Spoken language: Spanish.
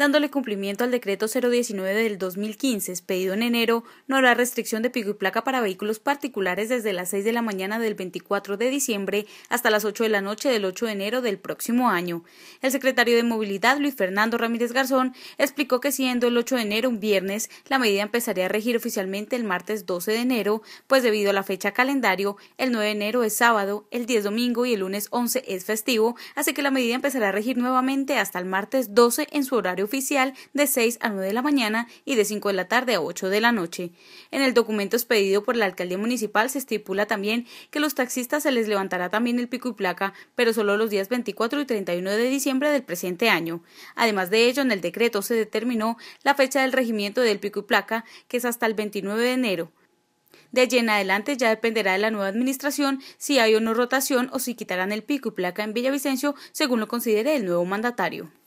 dándole cumplimiento al decreto 019 del 2015, expedido en enero, no habrá restricción de pico y placa para vehículos particulares desde las 6 de la mañana del 24 de diciembre hasta las 8 de la noche del 8 de enero del próximo año. El secretario de Movilidad, Luis Fernando Ramírez Garzón, explicó que siendo el 8 de enero un viernes, la medida empezaría a regir oficialmente el martes 12 de enero, pues debido a la fecha calendario, el 9 de enero es sábado, el 10 domingo y el lunes 11 es festivo, así que la medida empezará a regir nuevamente hasta el martes 12 en su horario oficial de 6 a 9 de la mañana y de 5 de la tarde a 8 de la noche. En el documento expedido por la alcaldía municipal se estipula también que a los taxistas se les levantará también el pico y placa, pero solo los días 24 y 31 de diciembre del presente año. Además de ello, en el decreto se determinó la fecha del regimiento del pico y placa, que es hasta el 29 de enero. De allí en adelante ya dependerá de la nueva administración si hay o no rotación o si quitarán el pico y placa en Villavicencio según lo considere el nuevo mandatario.